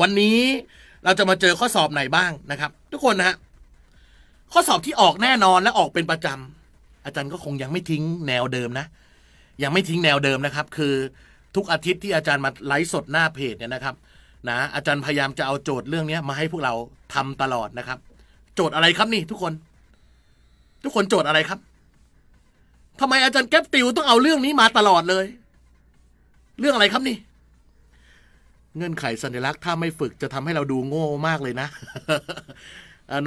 วันนี้เราจะมาเจอข้อสอบไหนบ้างนะครับ ทุกคนนะฮะ ข้อสอบที่ออกแน่นอนและออกเป็นประจำ อาจารย์ก็คงยังไม่ทิ้งแนวเดิมนะ ยังไม่ทิ้งแนวเดิมนะครับ คือทุกอาทิตย์ที่อาจารย์มาไลฟ์สดหน้าเพจเนี่ยนะครับนะ อาจารย์พยายามจะเอาโจทย์เรื่องนี้มาให้พวกเราทำตลอดนะครับ โจทย์อะไรครับนี่ ทุกคน ทุกคนโจทย์อะไรครับ ทำไมอาจารย์แก๊ปติวต้องเอาเรื่องนี้มาตลอดเลย เรื่องอะไรครับนี่เงื่อนไขสัญลักษณ์ถ้าไม่ฝึกจะทำให้เราดูโง่มากเลยนะ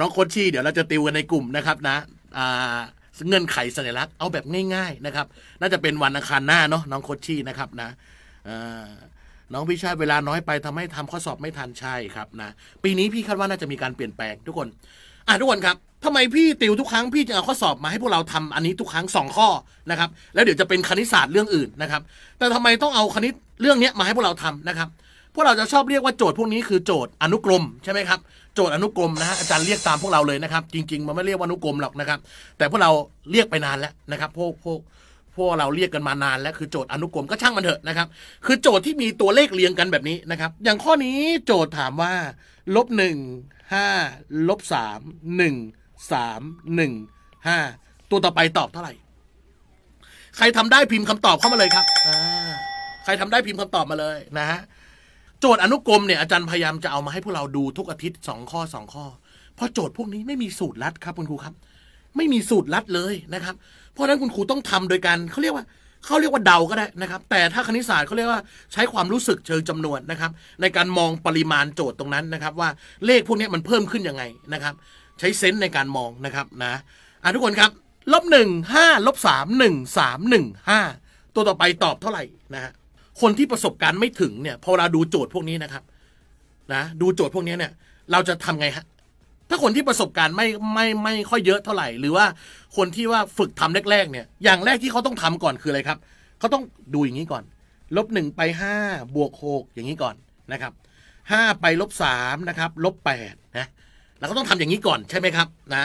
น้องโคชี่เดี๋ยวเราจะติวกันในกลุ่มนะครับนะเงื่อนไขสัญลักษณ์เอาแบบง่ายๆ นะครับ น่าจะเป็นวันอังคารหน้าเนาะน้องโคชี่นะครับนะน้องพี่ชาติเวลาน้อยไปทำให้ทำข้อสอบไม่ทันใช่ครับนะ ปีนี้พี่คาดว่าน่าจะมีการเปลี่ยนแปลง ทุกคน อ่ะทุกคนครับ ทำไมพี่ติวทุกครั้งพี่จะเอาข้อสอบมาให้พวกเราทำอันนี้ทุกครั้งสองข้อนะครับ แล้วเดี๋ยวจะเป็นคณิตศาสตร์เรื่องอื่นนะครับ แต่ทำไมต้องเอาคณิตเรื่องนี้มาให้พวกเราทำนะครับวกเราจะชอบเรียกว่าโจทย์พวกนี้คือโจทย์อนุกรมใช่ไหมครับ โจทย์อนุกรมนะฮะอาจารย์เรียกตามพวกเราเลยนะครับ จริง ๆมันไม่เรียกว่าอนุกรมหรอกนะครับ แต่พวกเราเรียกไปนานแล้วนะครับพวกพวกพวกเราเรียกกันมานานแล้วคือโจทย์อนุกรมก็ช่างมันเถอะนะครับ คือโจทย์ที่มีตัวเลขเรียงกันแบบนี้นะครับ อย่างข้อนี้โจทย์ถามว่า ลบหนึ่งห้าลบสามหนึ่งสามหนึ่งห้าตัวต่อไปตอบเท่าไหร่ ใครทำได้พิมพ์คำตอบเข้ามาเลยครับใครทำได้พิมพ์คำตอบมาเลยนะฮะโจทย์อนุกรมเนี่ยอาจารย์พยายามจะเอามาให้พวกเราดูทุกอาทิตย์สองข้อสองข้อเพราะโจทย์พวกนี้ไม่มีสูตรลัดครับ คุณครูครับ ไม่มีสูตรลัดเลยนะครับ เพราะฉะนั้นคุณครูต้องทำโดยการเขาเรียกว่าเขาเรียกว่าเดาก็ได้นะครับ แต่ถ้าคณิตศาสตร์เขาเรียกว่า ใช้ความรู้สึกเชิงจำนวนนะครับ ในการมองปริมาณโจทย์ตรงนั้นนะครับ ว่าเลขพวกนี้มันเพิ่มขึ้นยังไงนะครับ ใช้ เซนส์ในการมองนะครับนะอ่ะทุกคนครับลบหนึ่งห้าลบสามหนึ่งสามหนึ่งห้าตัวต่อไปตอบเท่าไหร่นะฮะคนที่ประสบการณ์ไม่ถึงเนี่ย พอเราดูโจทย์พวกนี้นะครับนะดูโจทย์พวกนี้เนี่ยเราจะทำไงฮะถ้าคนที่ประสบการณ์ไม่ไม่ไม่ค่อยเยอะเท่าไหร่หรือว่าคนที่ว่าฝึกทำแรกๆเนี่ยอย่างแรกที่เขาต้องทำก่อนคืออะไรครับ เขาต้องดูอย่างนี้ก่อนลบหนึ่งไปห้าบวกหกอย่างนี้ก่อนนะครับห้าไปลบสามนะครับลบแปดนะเราก็ต้องทำอย่างนี้ก่อนใช่ไหมครับนะ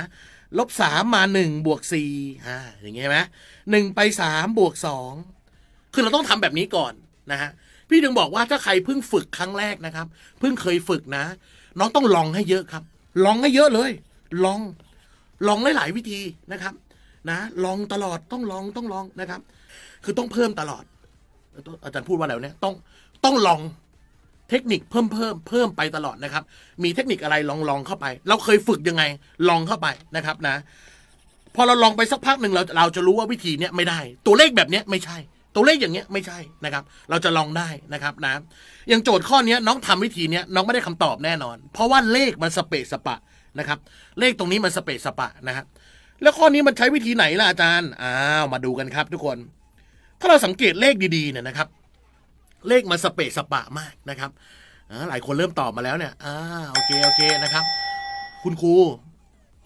ลบสามมาหนึ่งบวกสี่อะอย่างเงี้ยไหมหนึ่งไปสามบวกสองคือเราต้องทำแบบนี้ก่อนนะฮะพี่ถึงบอกว่าถ้าใครเพิ่งฝึกครั้งแรกนะครับเพิ่งเคยฝึกนะน้องต้องลองให้เยอะครับ ลองให้เยอะเลย ลองลองหลาย ๆ วิธีนะครับนะลองตลอดต้องลองต้องลองนะครับ คือต้องเพิ่มตลอด อาจารย์พูดว่าแล้วเนี่ยต้องต้องลองเทคนิคเพิ่มเพิ่มเพิ่มไปตลอดนะครับ มีเทคนิคอะไรลองลองเข้าไป เราเคยฝึกยังไง ลองเข้าไปนะครับนะพอเราลองไปสักพักหนึ่งเราเราจะรู้ว่าวิธีเนี้ยไม่ได้ ตัวเลขแบบเนี้ยไม่ใช่ตัวเลขอย่างเงี้ยไม่ใช่นะครับ เราจะลองได้นะครับนะอย่างโจทย์ข้อนี้น้องทำวิธีนี้น้องไม่ได้คำตอบแน่นอน เพราะว่าเลขมันสเปซสปะนะครับ เลขตรงนี้มันสเปซสปะนะครับแล้วข้อนี้มันใช้วิธีไหนล่ะอาจารย์อ้าวมาดูกันครับ ทุกคน ถ้าเราสังเกตเลขดีๆเนี่ยนะครับ เลขมันสเปซสปะมากนะครับหลายคนเริ่มตอบมาแล้วเนี่ยอ่าโอเคโอเคนะครับ คุณครู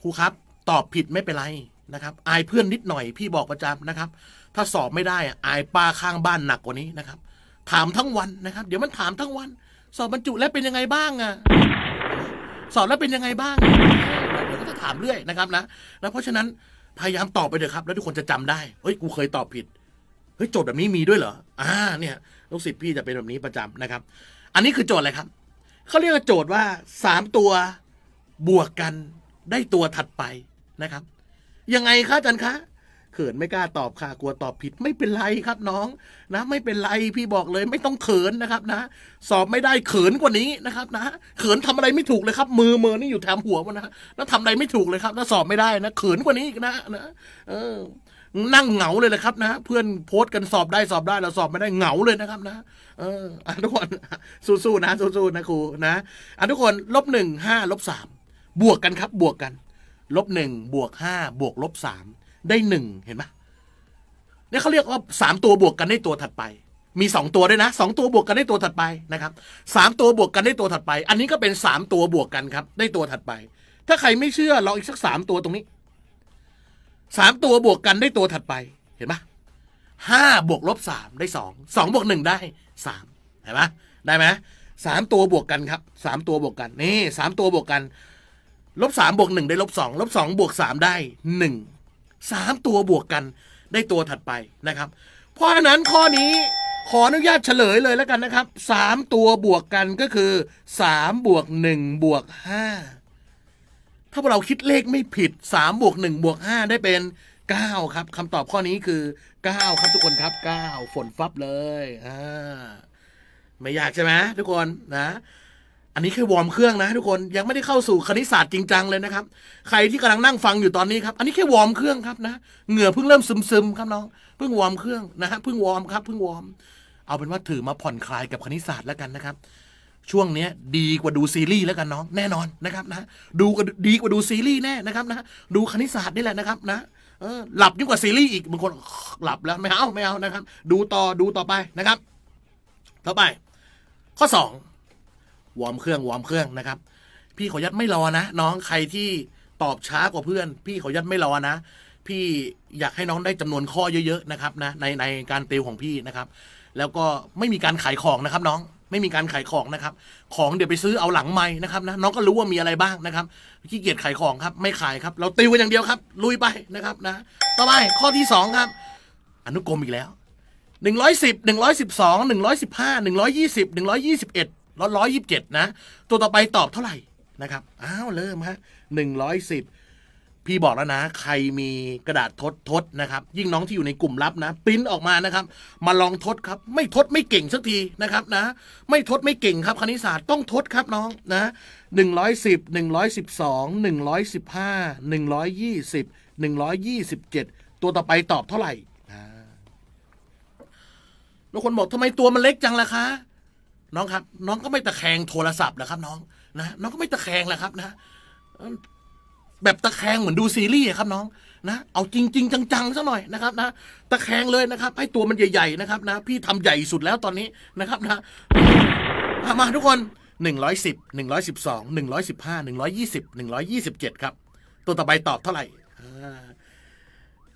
ครูครับ ตอบผิดไม่เป็นไรนะครับ อายเพื่อนนิดหน่อยพี่บอกประจำนะครับถ้าสอบไม่ได้อายป้าข้างบ้านหนักกว่านี้นะครับ ถามทั้งวันนะครับ เดี๋ยวมันถามทั้งวัน สอบบรรจุแล้วเป็นยังไงบ้างอ่ะสอบแล้วเป็นยังไงบ้างเดี๋ยวก็จะถามเรื่อยนะครับนะ แล้วเพราะฉะนั้นพยายามตอบไปเถอะครับ แล้วทุกคนจะจำได้เฮ้ยกูเคยตอบผิดเฮ้ยโจทย์แบบนี้มีด้วยเหรออ่าเนี่ยลูกศิษย์พี่จะเป็นแบบนี้ประจำนะครับ อันนี้คือโจทย์อะไรครับเขาเรียกว่าโจทย์ว่าสามตัวบวกกันได้ตัวถัดไปนะครับ ยังไงคะอาจารย์คะขินไม่กล้าตอบค่ะกลัวตอบผิด ไม่เป็นไรครับน้องนะไม่เป็นไรพี่บอกเลยไม่ต้องเขินนะครับ นะ สอบไม่ได้เขินกว่านี้นะครับ นะเขินทำอะไรไม่ถูกเลยครับมือมือนี่อยู่แถมหัวมันนะแล้วทำอะไรไม่ถูกเลยครับแล้วสอบไม่ได้นะเขินกว่านี้อีกนะนะเออนั่งเหงาเลยแหละครับ นะ เพื่อนโพสต์กันสอบได้สอบได้เราสอบไม่ได้เหงาเลยนะครับ นะเอออทุกคนสู้ๆนะสู้ๆนะครูนะอทุกคนลบหนึ่งห้าลบสามบวกกันครับ บวกกันลบหนึ่งบวกห้าบวกลบสามได้หนึ่งเห็นไหมเนี่ยเขาเรียกว่าสามตัวบวกกันได้ตัวถัดไป มีสองตัวด้วยนะสองตัวบวกกันได้ตัวถัดไปนะครับสามตัวบวกกันได้ตัวถัดไป อันนี้ก็เป็นสามตัวบวกกันครับได้ตัวถัดไป ถ้าใครไม่เชื่อลองอีกสักสามตัวตรงนี้สามตัวบวกกันได้ตัวถัดไปเห็นไหมห้าบวกลบสามได้สองสองบวกหนึ่งได้สามเห็นไหมได้ไหมสามตัวบวกกันครับสามตัวบวกกัน นี่สามตัวบวกกันลบสามบวกหนึ่งได้ลบสองลบสองบวกสามได้หนึ่งสามตัวบวกกันได้ตัวถัดไปนะครับ เพราะฉะนั้นข้อนี้ขออนุญาตเฉลยเลยแล้วกันนะครับ สามตัวบวกกันก็คือสามบวกหนึ่งบวกห้า ถ้าเราคิดเลขไม่ผิดสามบวกหนึ่งบวกห้าได้เป็นเก้าครับคำตอบข้อนี้คือเก้าครับทุกคนครับเก้าฝนฟับเลยอ่าไม่อยากใช่ไหมทุกคนนะอันนี้แค่วอร์มเครื่องนะทุกคน ยังไม่ได้เข้าสู่คณิตศาสตร์จริงจังเลยนะครับ ใครที่กำลังนั่งฟังอยู่ตอนนี้ครับ อันนี้แค่วอร์มเครื่องครับนะเหงื่อเพิ่งเริ่มซึมๆครับน้อง เพิ่งวอร์มเครื่องนะฮะเพิ่งวอร์มครับเพิ่งวอร์มเอาเป็นว่าถือมาผ่อนคลายกับคณิตศาสตร์แล้วกันนะครับ ช่วงเนี้ย ดีกว่าดูซีรีส์แล้วกันน้องแน่นอนนะครับ นะ ดูก็ดีกว่าดูซีรีส์แน่นะครับนะ ดูคณิตศาสตร์นี่แหละนะครับ นะ เออหลับยิ่งกว่าซีรีส์อีกบางคนหลับแล้วไม่เอาไม่เอานะครับ ดูต่อดูต่อไปนะครับ ต่อไป ข้องวอร์มเครื่องวอร์มเครื่องนะครับ พี่ขอยัดไม่รอนะน้องใครที่ตอบช้ากว่าเพื่อน พี่ขอยัดไม่รอนะพี่อยากให้น้องได้จำนวนข้อเยอะๆนะครับนะในในการเตลของพี่นะครับ แล้วก็ไม่มีการขายของนะครับ น้องไม่มีการขายของนะครับ ของเดี๋ยวไปซื้อเอาหลังไม้นะครับนะน้องก็รู้ว่ามีอะไรบ้างนะครับขี้เกียจขายของครับ ไม่ขายครับ เราติวกันอย่างเดียวครับ ลุยไปนะครับนะ ต่อไปข้อที่สองครับอนุกรมอีกแล้วหนึ่งร้อยสิบหนึ่งร้อยสิบสองหนึ่งร้อยสิบห้าหนึ่งร้อยยี่สิบหนึ่งร้อยยี่สิบเอ็ดร้อยร้อยยิบเจ็ดนะ ตัวต่อไปตอบเท่าไหร่นะครับอ้าวเริ่มฮะหนึ่งร้อยสิบพี่บอกแล้วนะใครมีกระดาษทดทดนะครับยิ่งน้องที่อยู่ในกลุ่มลับนะปริ้นออกมานะครับ มาลองทดครับไม่ทดไม่เก่งสักทีนะครับนะไม่ทดไม่เก่งครับคณิตศาสตร์ต้องทดครับน้องนะหนึ่งร้อยสิบหนึ่งร้อยสิบสองหนึ่งร้อยสิบห้าหนึ่งร้อยยี่สิบหนึ่งร้อยยี่สิบเจ็ดตัวต่อไปตอบเท่าไหร่บางคนบอกทำไมตัวมันเล็กจังล่ะคะน้องครับน้องก็ไม่ตะแคงโทรศัพท์นะครับ น้องนะน้องก็ไม่ตะแคงแหละครับนะ แบบตะแคงเหมือนดูซีรีส์ครับ น้องนะ เอาจริงจริงจังๆซะหน่อยนะครับนะ ตะแคงเลยนะครับ ให้ตัวมันใหญ่ๆนะครับนะพี่ทำใหญ่สุดแล้วตอนนี้นะครับนะมาทุกคนหนึ่งร้อยสิบหนึ่งร้อยสิบสองหนึ่งร้อยสิบห้าหนึ่งร้อยยี่สิบหนึ่งร้อยยี่สิบเจ็ดครับ ตัวต่อไปตอบเท่าไหร่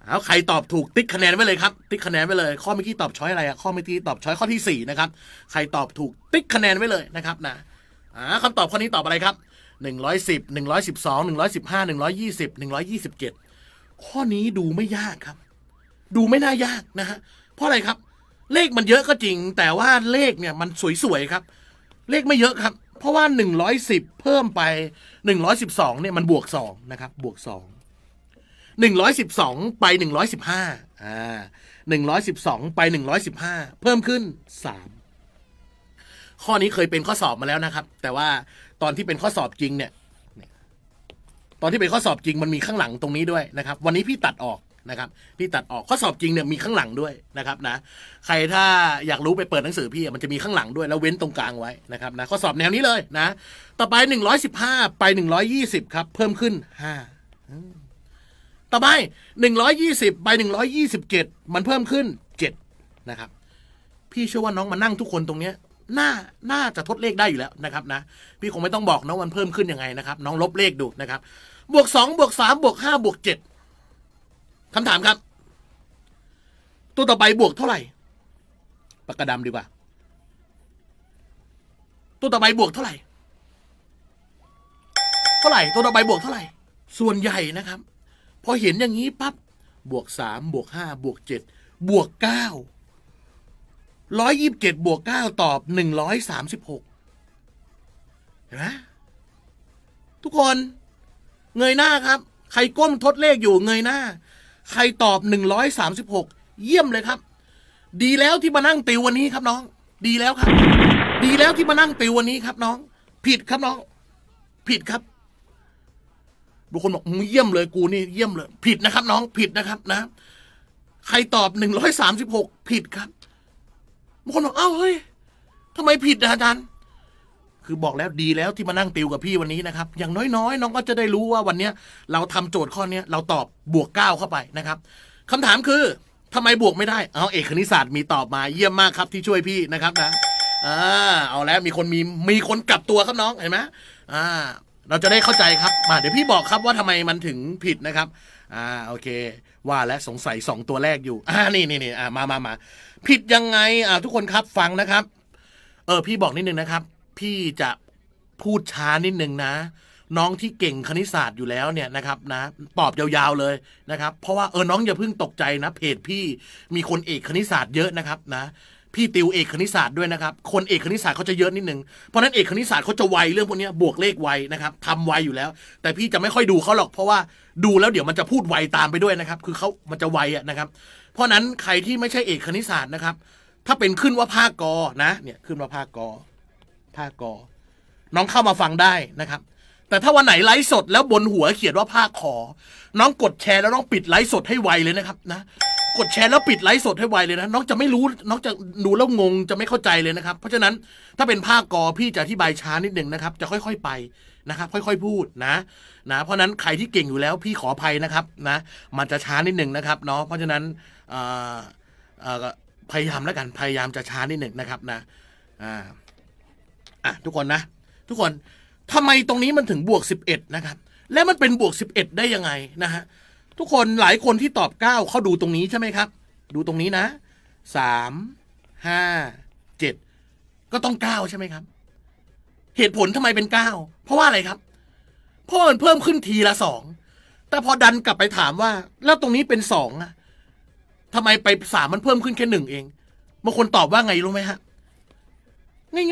เอาใครตอบถูกติ๊กคะแนนไว้เลยครับ ติ๊กคะแนนไว้เลย ข้อเมื่อกี้ตอบช้อยอะไรอะข้อเมื่อกี้ตอบช้อยข้อที่4นะครับใครตอบถูกติ๊กคะแนนไว้เลยนะครับ นะาคำตอบข้อนี้ตอบอะไรครับ110 112 115 120 127ข้อนี้ดูไม่ยากครับ ดูไม่น่ายากนะฮะเพราะอะไรครับ เลขมันเยอะก็จริง แต่ว่าเลขเนี่ยมันสวยๆครับ เลขไม่เยอะครับ เพราะว่า110เพิ่มไป112เนี่ยมันบวก2นะครับบวก2 112 ไป 115อ่า112 ไป 115เพิ่มขึ้น3ข้อนี้เคยเป็นข้อสอบมาแล้วนะครับ แต่ว่าตอนที่เป็นข้อสอบจริงเนี่ย ตอนที่เป็นข้อสอบจริงมันมีข้างหลังตรงนี้ด้วยนะครับ วันนี้พี่ตัดออกนะครับ พี่ตัดออกข้อสอบจริงเนี่ยมีข้างหลังด้วยนะครับ นะ ใครถ้าอยากรู้ไปเปิดหนังสือพี่มันจะมีข้างหลังด้วย แล้วเว้นตรงกลางไว้นะครับ นะ ข้อสอบแนวนี้เลยนะ ต่อไป 115 ไป 120ครับ เพิ่มขึ้น5ต่อไปหนึ่งร้อยยี่สิบไปหนึ่งร้อยยี่สิบเจ็ด มันเพิ่มขึ้นเจ็ดนะครับ พี่เชื่อว่าน้องมานั่งทุกคนตรงเนี้ยน่าน่าจะทดเลขได้อยู่แล้วนะครับ นะ พี่คงไม่ต้องบอกน้องมันเพิ่มขึ้นยังไงนะครับ น้องลบเลขดูนะครับ บวกสองบวกสามบวกห้าบวกเจ็ดคำถามครับ ตัวต่อไปบวกเท่าไหร่ปากกาดำดีกว่าตัวต่อไปบวกเท่าไหร่ เท่าไหร่ ตัวต่อไปบวกเท่าไหร่ส่วนใหญ่นะครับพอเห็นอย่างนี้ปั๊บ บวกสามบวกห้าบวกเจ็ดบวกเก้า ร้อยยิบเจ็ดบวกเก้าตอบหนึ่งร้อยสามสิบหกนะทุกคน เงยหน้าครับ ใครก้มทดเลขอยู่ เงยหน้า ใครตอบหนึ่งร้อยสามสิบหกเยี่ยมเลยครับ ดีแล้วที่มานั่งติววันนี้ครับ น้อง ดีแล้วครับ ดีแล้วที่มานั่งติววันนี้ครับ น้อง ผิดครับน้อง ผิดครับบางคนบอกเยี่ยมเลยกูนี่เยี่ยมเลยผิดนะครับ น้องผิดนะครับนะใครตอบหนึ่งร้อยสามสิบหกผิดครับบางคนบอก เอ้าเฮ้ยทำไมผิดอาจารย์คือบอกแล้วดีแล้วที่มานั่งติว กับพี่วันนี้นะครับอย่างน้อยๆ น้องก็จะได้รู้ว่าวันนี้เราทำโจทย์ข้อนี้เราตอบบวกเก้าเข้าไปนะครับ คำถามคือ ทำไมบวกไม่ได้เอาเอกคณิตศาสตร์มีตอบมาเยี่ยมมากครับ ที่ช่วยพี่นะครับนะอ่าเอาแล้วมีคนมีมีคนกลับตัวครับน้องเห็นไหมอ่าเราจะได้เข้าใจครับมาเดี๋ยวพี่บอกครับว่าทำไมมันถึงผิดนะครับ อ่าโอเค ว่าและสงสัยสองตัวแรกอยู่อ่านี่นี่นี่อ่ามามามาผิดยังไงอ่าทุกคนครับฟังนะครับ เออพี่บอกนิดนึงนะครับ พี่จะพูดช้านิดนึงนะ น้องที่เก่งคณิตศาสตร์อยู่แล้วเนี่ยนะครับนะตอบยาวๆเลยนะครับ เพราะว่าเออน้องอย่าเพิ่งตกใจนะเพจพี่มีคนเอกคณิตศาสตร์เยอะนะครับนะพี่ติวเอกคณิตศาสตร์ด้วยนะครับ คนเอกคณิตศาสตร์เขาจะเยอะนิดนึงเพราะนั้นเอกคณิตศาสตร์เขาจะไวเรื่องพวกนี้บวกเลขไวนะครับทำไวอยู่แล้ว แต่พี่จะไม่ค่อยดูเขาหรอก เพราะว่าดูแล้วเดี๋ยวมันจะพูดไวตามไปด้วยนะครับ คือเขามันจะไวอะนะครับ เพราะนั้นใครที่ไม่ใช่เอกคณิตศาสตร์นะครับ ถ้าเป็นขึ้นว่าภาคกอนะเนี่ยขึ้นว่าภาคกอภาคกอน้องเข้ามาฟังได้นะครับ แต่ถ้าวันไหนไลฟ์สดแล้วบนหัวเขียนว่าภาคขอ น้องกดแชร์แล้วต้องปิดไลฟ์สดให้ไวเลยนะครับนะกดแชร์แล้วปิดไลฟ์สดให้ไวเลยนะน้องจะไม่รู้น้องจะดูแล้วงง จะไม่เข้าใจเลยนะครับ เพราะฉะนั้นถ้าเป็นภาคกอพี่จะอธิบายช้านิดหนึ่งนะครับ จะค่อยๆไปนะครับ ค่อยๆพูดนะนะ เพราะนั้นใครที่เก่งอยู่แล้วพี่ขออภัยนะครับ นะ มันจะช้านิดหนึ่งนะครับเนาะเพราะฉะนั้นพยายามแล้วกันพยายามจะช้านิดหนึ่งนะครับนะอ่าอ่ะทุกคนนะ ทุกคนทำไมตรงนี้มันถึงบวกสิบเอ็ดนะครับ และมันเป็นบวกสิบเอ็ดได้ยังไงนะฮะทุกคนหลายคนที่ตอบเก้าเขาดูตรงนี้ใช่ไหมครับ ดูตรงนี้นะสามห้าเจ็ดก็ต้องเก้าใช่ไหมครับ เหตุผลทำไมเป็นเก้าเพราะว่าอะไรครับ เพราะมันเพิ่มขึ้นทีละสองแต่พอดันกลับไปถามว่า แล้วตรงนี้เป็นสองอะทำไมไปสามมันเพิ่มขึ้นแค่หนึ่งเองบางคนตอบว่าไงรู้ไหมฮะ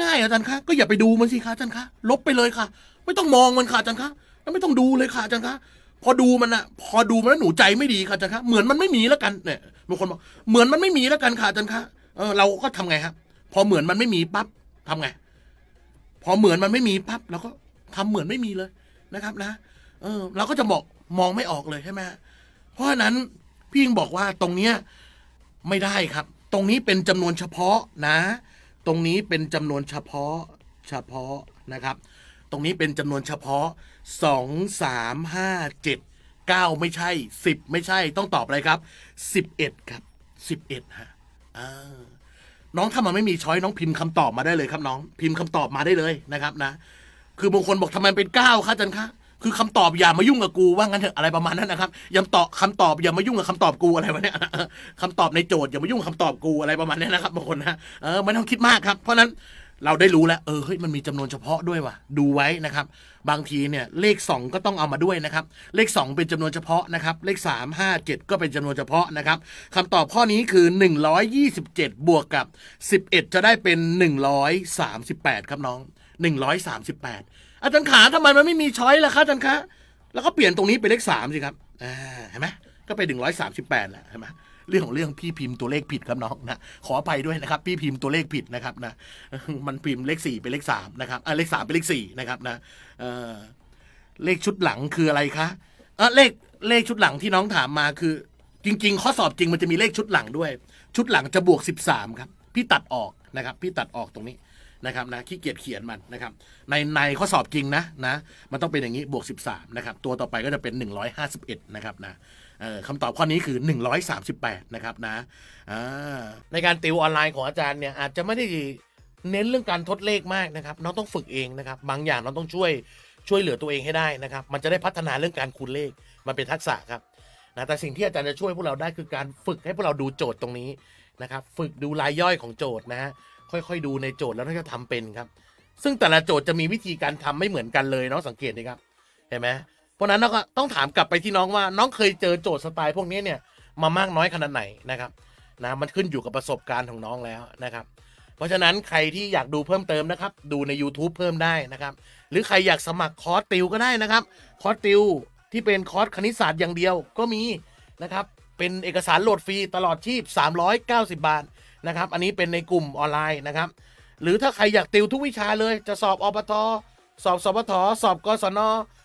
ง่ายๆอาจารย์คะก็อย่าไปดูมันสิคะอาจารย์คะ ลบไปเลยค่ะ ไม่ต้องมองมันค่ะอาจารย์คะแลไม่ต้องดูเลยค่ะอาจารย์คะพอดูมันอะพอดูมันแล้วหนูใจไม่ดีค่ะจันค่คะเหมือนมันไม่มีแล้วกันเนี่ยบางคนบอก เหมือนมันไม่มีแล้วกันค่ะจันค่คะเออ เราก็ทำไงครับพอเหมือนมันไม่มีปั๊บทำไงพอเหมือนมันไม่มีปั๊บเราก็ทำเหมือนไม่มีเลยนะครับ นะเออเราก็จะบอกมองไม่ออกเลยใช่ไหมเพราะฉะนั้นพี่ยิงบอกว่าตรงเนี้ยไม่ได้ครับ ตรงนี้เป็นจำนวนเฉพาะนะ ตรงนี้เป็นจำนวนเฉพาะเฉพาะนะครับตรงนี้เป็นจำนวนเฉพาะ สองสามห้า เจ็ด เก้า ไม่ใช่ สิบ ไม่ใช่ ต้องตอบอะไรครับ สิบเอ็ดครับสิบเอ็ดฮะน้องถ้ามันไม่มีช้อยน้องพิมพ์คำตอบมาได้เลยครับน้องพิมพ์คำตอบมาได้เลยนะครับนะ คือบางคนบอกทำไมเป็นเก้าคะจันคะ คือคำตอบอย่ามายุ่ง กับกูว่างั้นเถอะอะไรประมาณนั้นนะครับย้ำตอบคำตอบอย่ามายุ่งกับคำตอบกูอะไรวะเนี่ยคำตอบในโจทย์อย่ามายุ่งคำตอบกูอะไรประมาณนี้นะครับบางคนนะ เออไม่ต้องคิดมากครับเพราะนั้นเราได้รู้แล้วเออเฮ้ยมันมีจำนวนเฉพาะด้วยว่ะดูไว้นะครับ บางทีเนี่ยเลข 2 ก็ต้องเอามาด้วยนะครับเลข 2 เป็นจำนวนเฉพาะนะครับเลข3 5 7ก็เป็นจำนวนเฉพาะนะครับคำตอบข้อนี้คือ127บวกกับ 11 จะได้เป็น138ครับน้อง138อาจารย์ขาทำไมมันไม่มีช้อยล่ะคะอาจารย์คะแล้วก็เปลี่ยนตรงนี้เป็นเลข3สิครับอ่าเห็นไหมก็เป็น138แล้วเห็นไหมเรื่องของเรื่องพี่พิมพ์ตัวเลขผิดครับน้องนะขอไปด้วยนะครับ พี่พิมพ์ตัวเลขผิดนะครับนะมันพิมพ์เลขสี่เป็นเลขสามนะครับเลขสามเป็นเลขสี่นะครับนะเลขชุดหลังคืออะไรคะเออเลขเลขชุดหลังที่น้องถามมาคือ จริง ๆ ข้อสอบจริงมันจะมีเลขชุดหลังด้วย ชุดหลังจะบวกสสิบามครับ พี่ตัดออกนะครับ พี่ตัดออกตรงนี้นะครับนะขี้เกียจเขียนมันนะครับ ในในข้อสอบจริงนะนะมันต้องเป็นอย่างนี้บวกสสิบามนะครับ ตัวต่อไปก็จะเป็นหหนึ่งร้้อยาสิบเอ็ดนะครับนะคำตอบข้อนี้คือ 138 นะครับนะในการติวออนไลน์ของอาจารย์เนี่ยอาจจะไม่ได้เน้นเรื่องการทดเลขมากนะครับน้องต้องฝึกเองนะครับ บางอย่างน้องต้องช่วยช่วยเหลือตัวเองให้ได้นะครับ มันจะได้พัฒนาเรื่องการคูณเลขมันเป็นทักษะครับนะแต่สิ่งที่อาจารย์จะช่วยพวกเราได้คือการฝึกให้พวกเราดูโจทย์ตรงนี้นะครับ ฝึกดูรายย่อยของโจทย์นะฮะค่อยๆ ดูในโจทย์แล้วนราจะทำเป็นครับ ซึ่งแต่ละโจทย์จะมีวิธีการทำไม่เหมือนกันเลยเนาะสังเกตดีครับเห็นไหมเพราะนั้นเราก็ต้องถามกลับไปที่น้องว่า น้องเคยเจอโจทย์สไตล์พวกนี้เนี่ยมามากน้อยขนาดไหนนะครับนะมันขึ้นอยู่กับประสบการณ์ของน้องแล้วนะครับเพราะฉะนั้นใครที่อยากดูเพิ่มเติมนะครับดูใน YouTube เพิ่มได้นะครับหรือใครอยากสมัครคอร์สติวก็ได้นะครับคอร์สติวที่เป็นคอร์สคณิตศาสตร์อย่างเดียวก็มีนะครับเป็นเอกสารโหลดฟรีตลอดชีพ390 บาทนะครับอันนี้เป็นในกลุ่มออนไลน์นะครับหรือถ้าใครอยากติวทุกวิชาเลยจะสอบอบทสอบสอพทสอบกศน